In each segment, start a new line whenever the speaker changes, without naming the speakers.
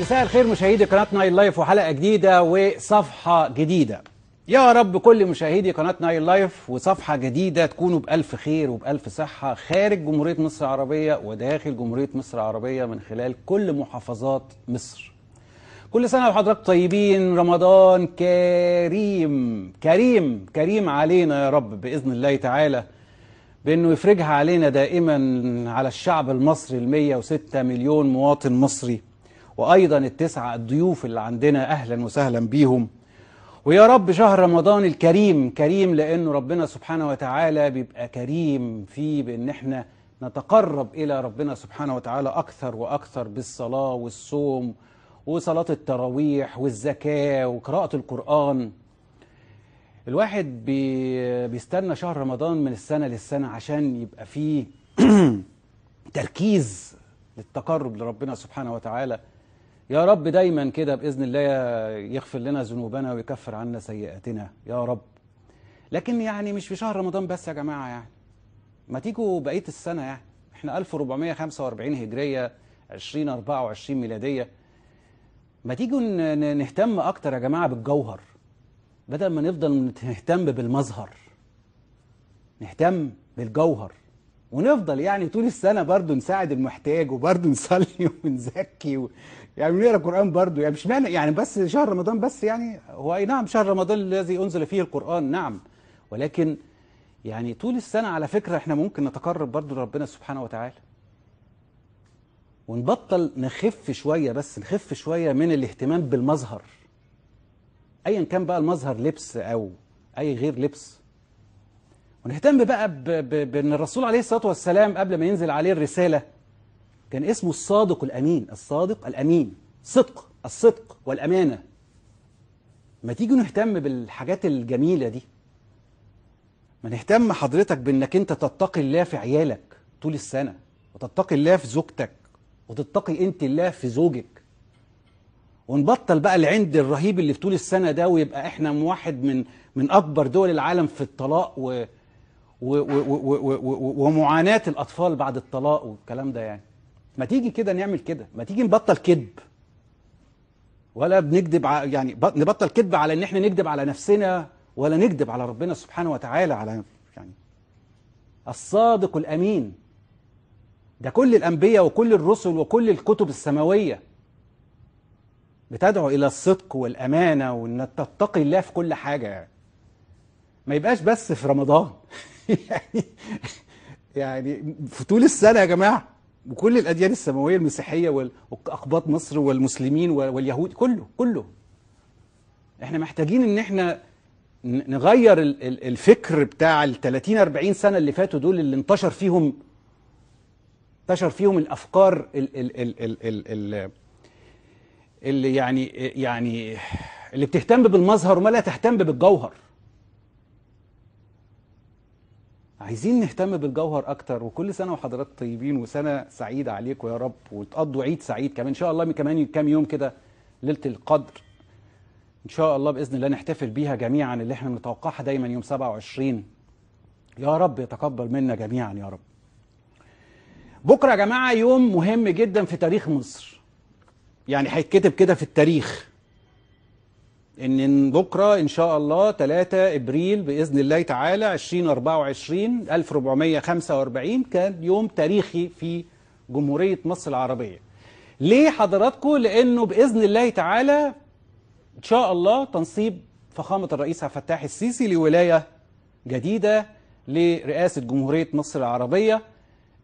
مساء الخير مشاهدي قناة نايل لايف وحلقة جديدة وصفحة جديدة يا رب كل مشاهدي قناة نايل لايف وصفحة جديدة تكونوا بألف خير وبألف صحة خارج جمهورية مصر العربية وداخل جمهورية مصر العربية من خلال كل محافظات مصر كل سنة وحضراتكم طيبين رمضان كريم كريم كريم علينا يا رب بإذن الله تعالى بأنه يفرجها علينا دائما على الشعب المصري المية وستة مليون مواطن مصري وأيضا التسعة الضيوف اللي عندنا أهلا وسهلا بيهم ويا رب شهر رمضان الكريم كريم لأنه ربنا سبحانه وتعالى بيبقى كريم فيه بأن احنا نتقرب إلى ربنا سبحانه وتعالى أكثر وأكثر بالصلاة والصوم وصلاة التراويح والزكاة وقراءة القرآن الواحد بي بيستنى شهر رمضان من السنة للسنة عشان يبقى فيه تركيز للتقرب لربنا سبحانه وتعالى يا رب دايما كده باذن الله يغفر لنا ذنوبنا ويكفر عنا سيئاتنا يا رب لكن يعني مش في شهر رمضان بس يا جماعه يعني ما تيجوا بقيه السنه يعني احنا 1445 هجريه 2024 ميلاديه ما تيجوا نهتم اكتر يا جماعه بالجوهر بدل ما نفضل نهتم بالمظهر نهتم بالجوهر ونفضل يعني طول السنه برضه نساعد المحتاج وبرضه نصلي ونزكي و... يعني نقرا القران برضه يعني مش معنى يعني بس شهر رمضان بس يعني هو اي نعم شهر رمضان الذي انزل فيه القران نعم ولكن يعني طول السنه على فكره احنا ممكن نتقرب برضه لربنا سبحانه وتعالى ونبطل نخف شويه بس نخف شويه من الاهتمام بالمظهر ايا كان بقى المظهر لبس او اي غير لبس ونهتم بقى بأن الرسول عليه الصلاة والسلام قبل ما ينزل عليه الرسالة كان اسمه الصادق الأمين الصادق الأمين صدق الصدق والأمانة ما تيجي نهتم بالحاجات الجميلة دي ما نهتم حضرتك بأنك أنت تتقي الله في عيالك طول السنة وتتقي الله في زوجتك وتتقي أنت الله في زوجك ونبطل بقى العند الرهيب اللي في طول السنة ده ويبقى احنا واحد من من أكبر دول العالم في الطلاق و ومعاناة الأطفال بعد الطلاق والكلام ده يعني ما تيجي كده نعمل كده ما تيجي نبطل كذب ولا بنكذب يعني نبطل كذب على ان احنا نكذب على نفسنا ولا نكذب على ربنا سبحانه وتعالى على يعني الصادق الامين ده كل الانبياء وكل الرسل وكل الكتب السماويه بتدعو الى الصدق والامانه وان تتقي الله في كل حاجه يعني ما يبقاش بس في رمضان يعني يعني في طول السنه يا جماعه وكل الاديان السماويه المسيحيه واقباط مصر والمسلمين واليهود كله كله احنا محتاجين ان احنا نغير الفكر بتاع ال 30 40 سنه اللي فاتوا دول اللي انتشر فيهم انتشر فيهم الافكار ال ال ال ال ال ال اللي يعني يعني اللي بتهتم بالمظهر وما لا تهتم بالجوهر عايزين نهتم بالجوهر اكتر وكل سنه وحضراتكم طيبين وسنه سعيده عليكم يا رب وتقضوا عيد سعيد كمان ان شاء الله كمان كام يوم كده ليله القدر ان شاء الله باذن الله نحتفل بيها جميعا اللي احنا بنتوقعها دايما يوم 27 يا رب يتقبل منا جميعا يا رب بكره يا جماعه يوم مهم جدا في تاريخ مصر يعني هيتكتب كده في التاريخ ان بكره ان شاء الله 3 ابريل باذن الله تعالى 2024 1445 كان يوم تاريخي في جمهوريه مصر العربيه. ليه حضراتكم؟ لانه باذن الله تعالى ان شاء الله تنصيب فخامه الرئيس عبد الفتاح السيسي لولايه جديده لرئاسه جمهوريه مصر العربيه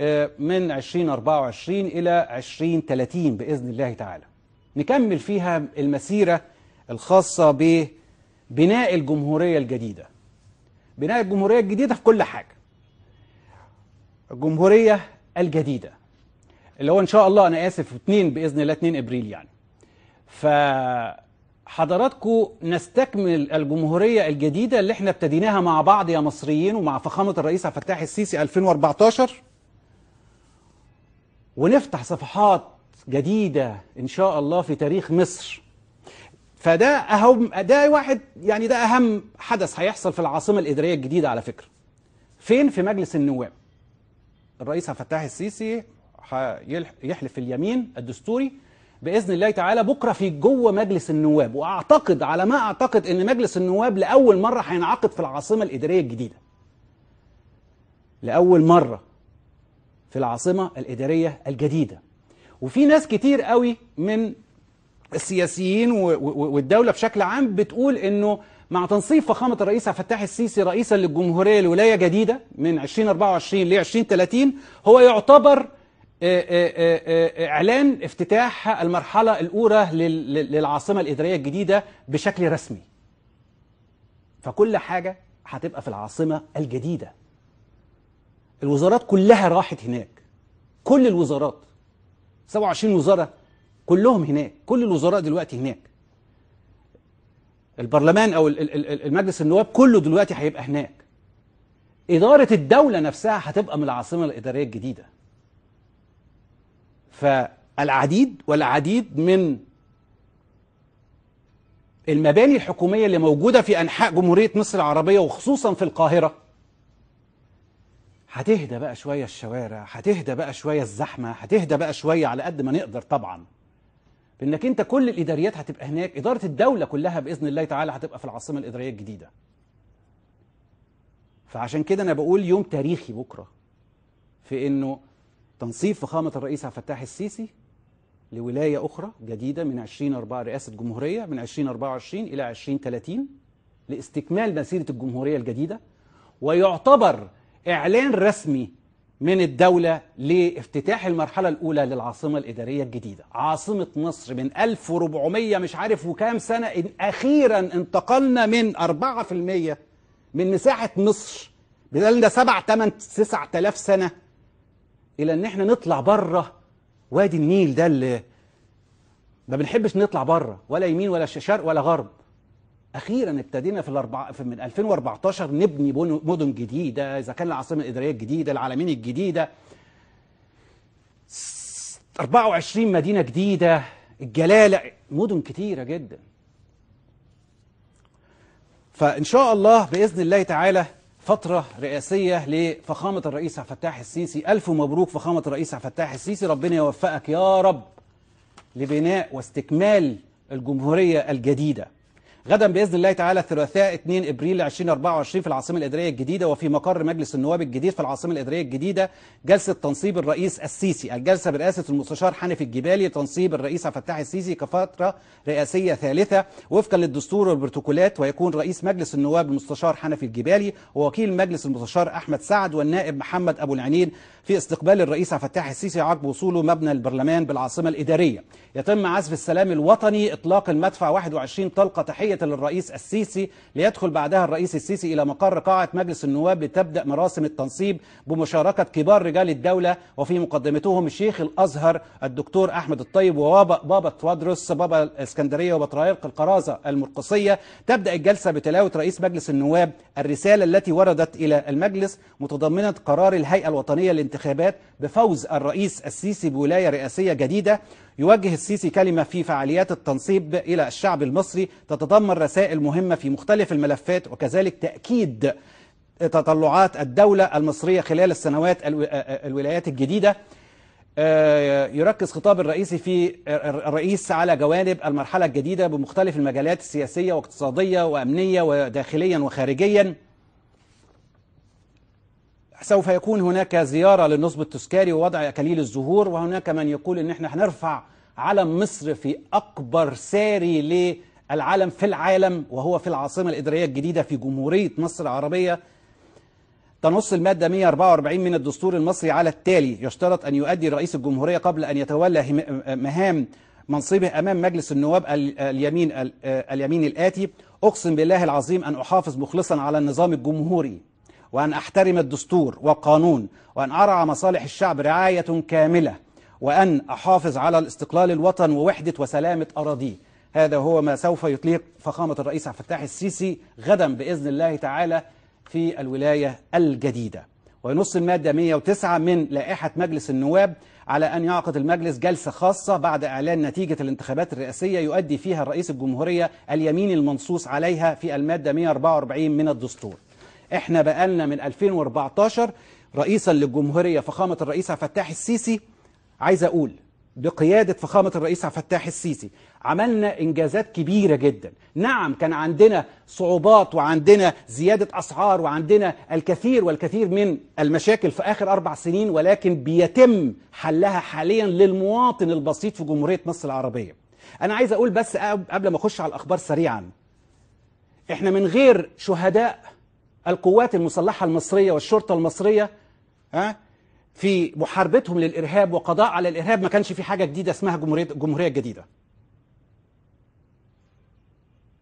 آه، من 2024 الى 2030 باذن الله تعالى. نكمل فيها المسيره الخاصة ببناء الجمهورية الجديدة بناء الجمهورية الجديدة في كل حاجة الجمهورية الجديدة اللي هو إن شاء الله أنا آسف اتنين بإذن الله 2 إبريل يعني فحضراتكم نستكمل الجمهورية الجديدة اللي احنا ابتديناها مع بعض يا مصريين ومع فخامة الرئيس عبد الفتاح السيسي 2014 ونفتح صفحات جديدة إن شاء الله في تاريخ مصر فده اهم ده واحد يعني ده اهم حدث هيحصل في العاصمه الاداريه الجديده على فكره فين في مجلس النواب الرئيس عبد الفتاح السيسي يحلف اليمين الدستوري باذن الله تعالى بكره في جوه مجلس النواب واعتقد على ما اعتقد ان مجلس النواب لاول مره هينعقد في العاصمه الاداريه الجديده لاول مره في العاصمه الاداريه الجديده وفي ناس كتير قوي من السياسيين والدولة بشكل عام بتقول أنه مع تنصيب فخامة الرئيس عبد الفتاح السيسي رئيسا للجمهورية لولاية جديدة من 2024 ل 2030 هو يعتبر آه، آه، آه، إعلان افتتاح المرحلة الأولى للعاصمة الإدارية الجديدة بشكل رسمي فكل حاجة هتبقى في العاصمة الجديدة الوزارات كلها راحت هناك كل الوزارات 27 وزارة كلهم هناك كل الوزراء دلوقتي هناك البرلمان او المجلس النواب كله دلوقتي هيبقى هناك إدارة الدولة نفسها هتبقى من العاصمة الإدارية الجديدة فالعديد والعديد من المباني الحكومية اللي موجودة في أنحاء جمهورية مصر العربية وخصوصا في القاهرة هتهدى بقى شوية الشوارع هتهدى بقى شوية الزحمة هتهدى بقى شوية على قد ما نقدر طبعا بانك انت كل الاداريات هتبقى هناك اداره الدوله كلها باذن الله تعالى هتبقى في العاصمه الاداريه الجديده فعشان كده انا بقول يوم تاريخي بكره في انه تنصيب فخامه الرئيس عبد الفتاح السيسي لولايه اخرى جديده من 20 4 رئاسه جمهوريه من 20 24 الى 20 30 لاستكمال مسيره الجمهوريه الجديده ويعتبر اعلان رسمي من الدولة لافتتاح المرحلة الأولى للعاصمة الإدارية الجديدة عاصمة مصر من 1400 مش عارف وكام سنة إن أخيرا انتقلنا من 4% من مساحة مصر بقالنا 7 8 9000 سنة إلى إن إحنا نطلع بره وادي النيل ده اللي ما بنحبش نطلع بره ولا يمين ولا شرق ولا غرب اخيرا ابتدينا في الاربع في من 2014 نبني مدن جديده اذا كان العاصمه الاداريه الجديده العالمين الجديده 24 مدينه جديده الجلاله مدن كتيره جدا فان شاء الله باذن الله تعالى فترة رئاسية لفخامة الرئيس عبد الفتاح السيسي ألف مبروك فخامة الرئيس عبد الفتاح السيسي ربنا يوفقك يا رب لبناء واستكمال الجمهورية الجديدة غدا باذن الله تعالى الثلاثاء 2 ابريل 2024 في العاصمه الاداريه الجديده وفي مقر مجلس النواب الجديد في العاصمه الاداريه الجديده جلسه تنصيب الرئيس السيسي الجلسه برئاسه المستشار حنفي الجبالي تنصيب الرئيس عبد السيسي كفتره رئاسيه ثالثه وفقا للدستور والبروتوكولات ويكون رئيس مجلس النواب المستشار حنفي الجبالي ووكيل مجلس المستشار احمد سعد والنائب محمد ابو العنين في استقبال الرئيس عبد السيسي عقب وصوله مبنى البرلمان بالعاصمه الاداريه يتم عزف السلام الوطني إطلاق المدفع 21 طلقة تحية للرئيس السيسي ليدخل بعدها الرئيس السيسي إلى مقر قاعة مجلس النواب لتبدأ مراسم التنصيب بمشاركة كبار رجال الدولة وفي مقدمتهم الشيخ الأزهر الدكتور أحمد الطيب وبابا توادرس بابا الإسكندرية وبطريرق القرازة المرقصية تبدأ الجلسة بتلاوة رئيس مجلس النواب الرسالة التي وردت إلى المجلس متضمنة قرار الهيئة الوطنية للانتخابات بفوز الرئيس السيسي بولاية رئاسية جديدة يوجه السيسي كلمة في فعاليات التنصيب إلى الشعب المصري تتضمن رسائل مهمة في مختلف الملفات وكذلك تأكيد تطلعات الدولة المصرية خلال السنوات آه، آه، الولايات الجديدة آه، يركز خطاب الرئيسي في الرئيس على جوانب المرحلة الجديدة بمختلف المجالات السياسية واقتصادية وأمنية وداخليا وخارجيا سوف يكون هناك زيارة للنصب التذكاري ووضع أكاليل الزهور وهناك من يقول إن إحنا هنرفع علم مصر في أكبر ساري للعلم في العالم وهو في العاصمة الإدارية الجديدة في جمهورية مصر العربية تنص المادة 144 من الدستور المصري على التالي يشترط أن يؤدي رئيس الجمهورية قبل أن يتولى مهام منصبه أمام مجلس النواب اليمين اليمين الآتي أقسم بالله العظيم أن أحافظ مخلصا على النظام الجمهوري وأن أحترم الدستور والقانون وأن أرعى مصالح الشعب رعاية كاملة وأن أحافظ على الاستقلال الوطن ووحدة وسلامة أراضيه هذا هو ما سوف يطلق فخامة الرئيس عبد الفتاح السيسي غدا بإذن الله تعالى في الولاية الجديدة وينص المادة 109 من لائحة مجلس النواب على أن يعقد المجلس جلسة خاصة بعد إعلان نتيجة الانتخابات الرئاسية يؤدي فيها الرئيس الجمهورية اليمين المنصوص عليها في المادة 144 من الدستور احنا بقالنا من 2014 رئيسا للجمهورية فخامة الرئيس عبد الفتاح السيسي عايز أقول بقيادة فخامة الرئيس عبد الفتاح السيسي عملنا إنجازات كبيرة جدا نعم كان عندنا صعوبات وعندنا زيادة أسعار وعندنا الكثير والكثير من المشاكل في آخر أربع سنين ولكن بيتم حلها حاليا للمواطن البسيط في جمهورية مصر العربية أنا عايز أقول بس قبل ما أخش على الأخبار سريعا إحنا من غير شهداء القوات المسلحة المصرية والشرطة المصرية ها في محاربتهم للإرهاب وقضاء على الإرهاب ما كانش في حاجة جديدة اسمها جمهورية الجمهورية الجديدة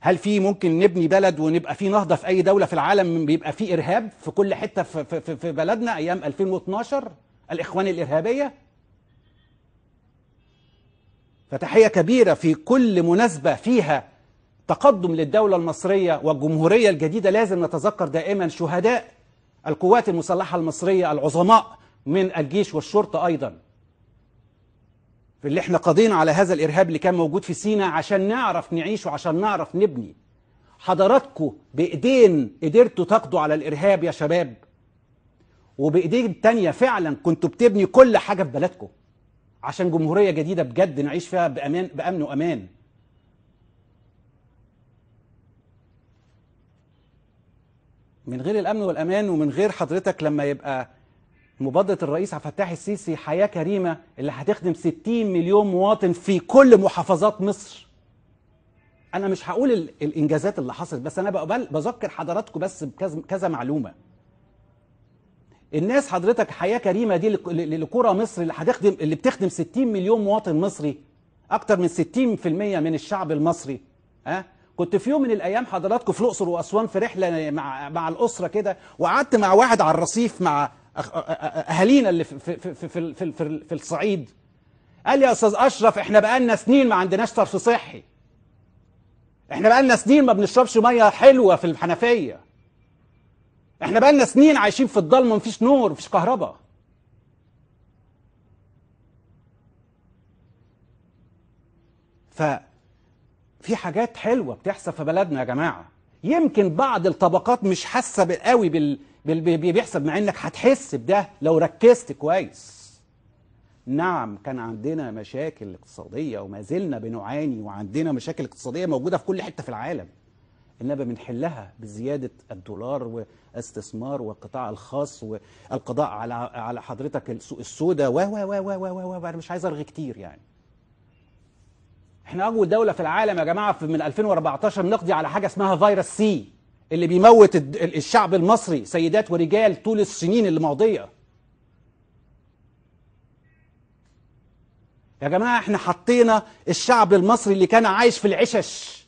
هل في ممكن نبني بلد ونبقى في نهضة في أي دولة في العالم بيبقى في إرهاب في كل حتة في, في, في بلدنا أيام 2012 الإخوان الإرهابية فتحية كبيرة في كل مناسبة فيها تقدم للدولة المصرية والجمهورية الجديدة لازم نتذكر دائما شهداء القوات المسلحة المصرية العظماء من الجيش والشرطة أيضا اللي احنا قضينا على هذا الإرهاب اللي كان موجود في سينا عشان نعرف نعيش وعشان نعرف نبني حضراتكم بإيدين قدرتوا تقضوا على الإرهاب يا شباب وبإيدين تانية فعلا كنتوا بتبني كل حاجة في بلدكم عشان جمهورية جديدة بجد نعيش فيها بأمان بأمن وأمان من غير الأمن والأمان ومن غير حضرتك لما يبقى مبادرة الرئيس عبد الفتاح السيسي حياة كريمة اللي هتخدم 60 مليون مواطن في كل محافظات مصر أنا مش هقول الإنجازات اللي حصلت بس أنا بذكر حضراتكم بس بكذا معلومة الناس حضرتك حياة كريمة دي لكرة مصر اللي هتخدم اللي بتخدم 60 مليون مواطن مصري أكتر من 60% من الشعب المصري ها أه؟ كنت في يوم من الايام حضراتكم في الاقصر واسوان في رحله مع مع الاسره كده وقعدت مع واحد على الرصيف مع اهالينا اللي في في في في, في, في, في الصعيد قال لي يا استاذ اشرف احنا بقالنا سنين ما عندناش صرف صحي احنا بقالنا سنين ما بنشربش ميه حلوه في الحنفيه احنا بقالنا سنين عايشين في الضلمه مفيش نور مفيش كهرباء ف في حاجات حلوة بتحصل في بلدنا يا جماعة يمكن بعض الطبقات مش حاسة قوي بال... بال... بيحصل مع انك هتحس بده لو ركزت كويس نعم كان عندنا مشاكل اقتصادية وما زلنا بنعاني وعندنا مشاكل اقتصادية موجودة في كل حتة في العالم إنما بنحلها بزيادة الدولار واستثمار والقطاع الخاص والقضاء على على حضرتك السوق السوداء و و و و و و أنا مش عايز أرغي كتير يعني احنا اول دوله في العالم يا جماعه من 2014 نقضي على حاجه اسمها فيروس سي اللي بيموت الشعب المصري سيدات ورجال طول السنين اللي ماضيه يا جماعه احنا حطينا الشعب المصري اللي كان عايش في العشش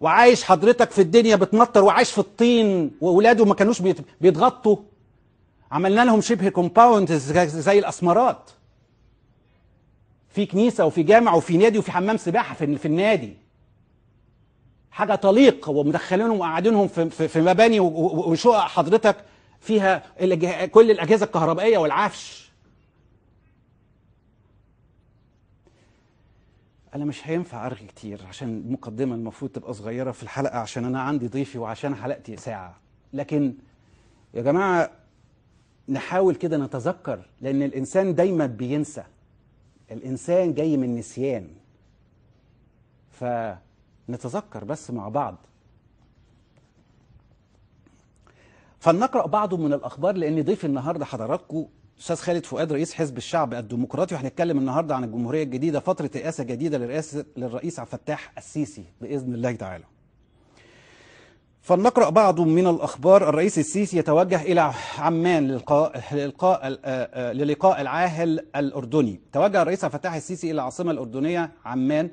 وعايش حضرتك في الدنيا بتمطر وعايش في الطين واولاده ما كانوش بيتغطوا عملنا لهم شبه كومباوند زي الاسمرات في كنيسة وفي جامع وفي نادي وفي حمام سباحة في, في النادي حاجة طليق ومدخلينهم وقاعدينهم في, في, في مباني وشقق حضرتك فيها كل الأجهزة الكهربائية والعفش أنا مش هينفع أرغي كتير عشان المقدمة المفروض تبقى صغيرة في الحلقة عشان أنا عندي ضيفي وعشان حلقتي ساعة لكن يا جماعة نحاول كده نتذكر لأن الإنسان دايما بينسى الإنسان جاي من نسيان فنتذكر بس مع بعض فلنقرأ بعض من الأخبار لأن ضيف النهاردة حضراتكم أستاذ خالد فؤاد رئيس حزب الشعب الديمقراطي وهنتكلم النهاردة عن الجمهورية الجديدة فترة رئاسة جديدة لرئاسة للرئيس عبد الفتاح السيسي بإذن الله تعالى فلنقرأ بعض من الأخبار الرئيس السيسي يتوجه إلى عمان للقاء, للقاء, للقاء العاهل الأردني توجه الرئيس فتاح السيسي إلى العاصمة الأردنية عمان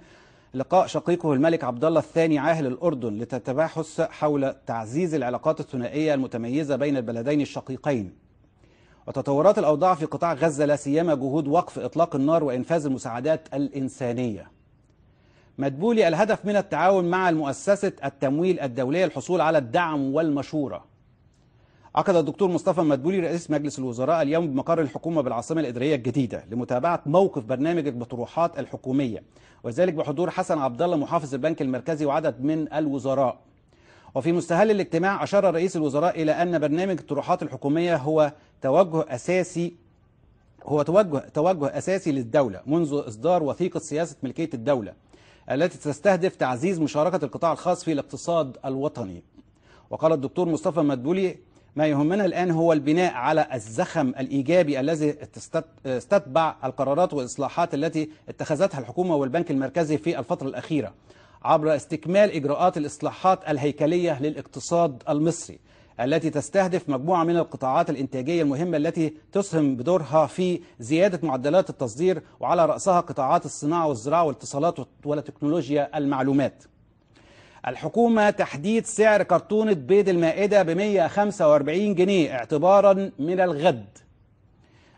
لقاء شقيقه الملك عبد الله الثاني عاهل الأردن لتتباحث حول تعزيز العلاقات الثنائية المتميزة بين البلدين الشقيقين وتطورات الأوضاع في قطاع غزة لا سيما جهود وقف إطلاق النار وإنفاذ المساعدات الإنسانية مدبولي الهدف من التعاون مع المؤسسة التمويل الدولية الحصول على الدعم والمشورة عقد الدكتور مصطفى مدبولي رئيس مجلس الوزراء اليوم بمقر الحكومة بالعاصمة الإدارية الجديدة لمتابعة موقف برنامج المطروحات الحكومية وذلك بحضور حسن عبد الله محافظ البنك المركزي وعدد من الوزراء وفي مستهل الاجتماع أشار رئيس الوزراء إلى أن برنامج الطروحات الحكومية هو توجه أساسي هو توجه توجه أساسي للدولة منذ إصدار وثيقة سياسة ملكية الدولة التي تستهدف تعزيز مشاركة القطاع الخاص في الاقتصاد الوطني وقال الدكتور مصطفى مدبولي ما يهمنا الآن هو البناء على الزخم الإيجابي الذي استتبع القرارات والإصلاحات التي اتخذتها الحكومة والبنك المركزي في الفترة الأخيرة عبر استكمال إجراءات الإصلاحات الهيكلية للاقتصاد المصري التي تستهدف مجموعة من القطاعات الإنتاجية المهمة التي تسهم بدورها في زيادة معدلات التصدير وعلى رأسها قطاعات الصناعة والزراعة والاتصالات والتكنولوجيا المعلومات الحكومة تحديد سعر كرتونة بيض المائدة ب 145 جنيه اعتبارا من الغد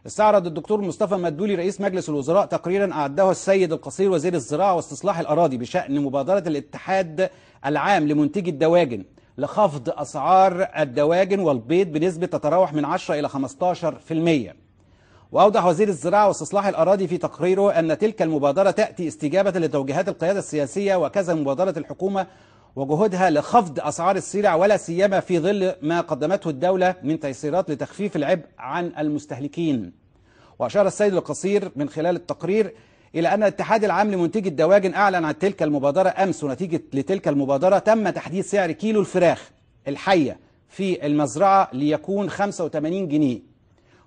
استعرض الدكتور مصطفى مدولي رئيس مجلس الوزراء تقريرا أعده السيد القصير وزير الزراعة واستصلاح الأراضي بشأن مبادرة الاتحاد العام لمنتجي الدواجن لخفض أسعار الدواجن والبيض بنسبة تتراوح من 10 إلى 15%. وأوضح وزير الزراعة واستصلاح الأراضي في تقريره أن تلك المبادرة تأتي استجابة لتوجيهات القيادة السياسية وكذا مبادرة الحكومة وجهودها لخفض أسعار السلع ولا سيما في ظل ما قدمته الدولة من تيسيرات لتخفيف العبء عن المستهلكين. وأشار السيد القصير من خلال التقرير إلى أن الاتحاد العام لمنتجي الدواجن أعلن عن تلك المبادرة أمس ونتيجة لتلك المبادرة تم تحديد سعر كيلو الفراخ الحية في المزرعة ليكون 85 جنيه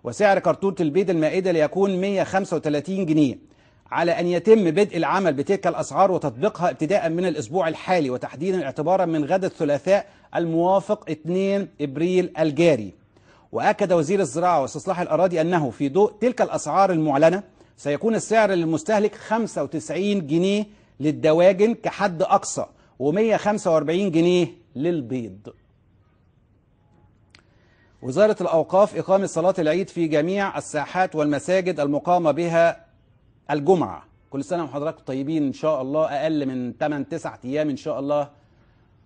وسعر كرتونة البيض المائدة ليكون 135 جنيه على أن يتم بدء العمل بتلك الأسعار وتطبيقها ابتداء من الأسبوع الحالي وتحديدا اعتبارا من غد الثلاثاء الموافق 2 إبريل الجاري وأكد وزير الزراعة واستصلاح الأراضي أنه في ضوء تلك الأسعار المعلنة سيكون السعر للمستهلك 95 جنيه للدواجن كحد أقصى و145 جنيه للبيض وزارة الأوقاف إقامة صلاة العيد في جميع الساحات والمساجد المقامة بها الجمعة كل سنة وحضراتكم طيبين إن شاء الله أقل من 8-9 أيام إن شاء الله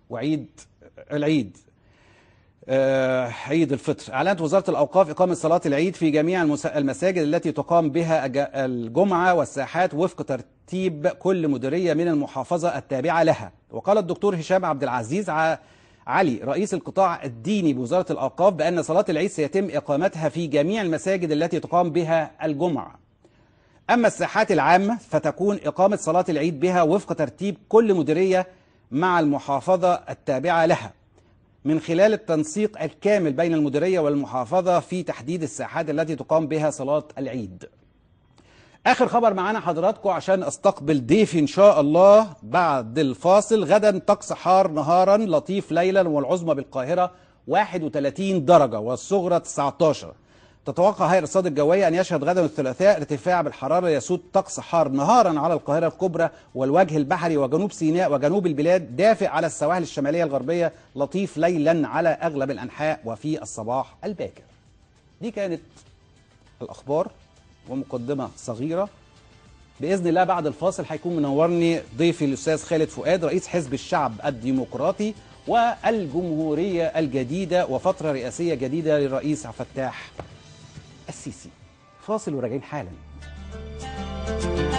وعيد العيد آه، عيد الفطر أعلنت وزارة الأوقاف إقامة صلاة العيد في جميع المساجد التي تقام بها الجمعة والساحات وفق ترتيب كل مديرية من المحافظة التابعة لها وقال الدكتور هشام عبد العزيز علي رئيس القطاع الديني بوزارة الأوقاف بأن صلاة العيد سيتم إقامتها في جميع المساجد التي تقام بها الجمعة أما الساحات العامة فتكون إقامة صلاة العيد بها وفق ترتيب كل مديرية مع المحافظة التابعة لها من خلال التنسيق الكامل بين المديرية والمحافظة في تحديد الساحات التي تقام بها صلاة العيد آخر خبر معانا حضراتكم عشان أستقبل ضيفي إن شاء الله بعد الفاصل غدا طقس حار نهارا لطيف ليلا والعظمى بالقاهرة 31 درجة والصغرى 19 تتوقع هيئة الارصاد الجوية أن يشهد غدا الثلاثاء ارتفاع بالحرارة يسود طقس حار نهارا على القاهرة الكبرى والوجه البحري وجنوب سيناء وجنوب البلاد دافئ على السواحل الشمالية الغربية لطيف ليلا على أغلب الأنحاء وفي الصباح الباكر دي كانت الأخبار ومقدمة صغيرة باذن الله بعد الفاصل هيكون منورني ضيفي الاستاذ خالد فؤاد رئيس حزب الشعب الديمقراطي والجمهوريه الجديده وفتره رئاسيه جديده للرئيس عفتاح السيسي فاصل وراجعين حالا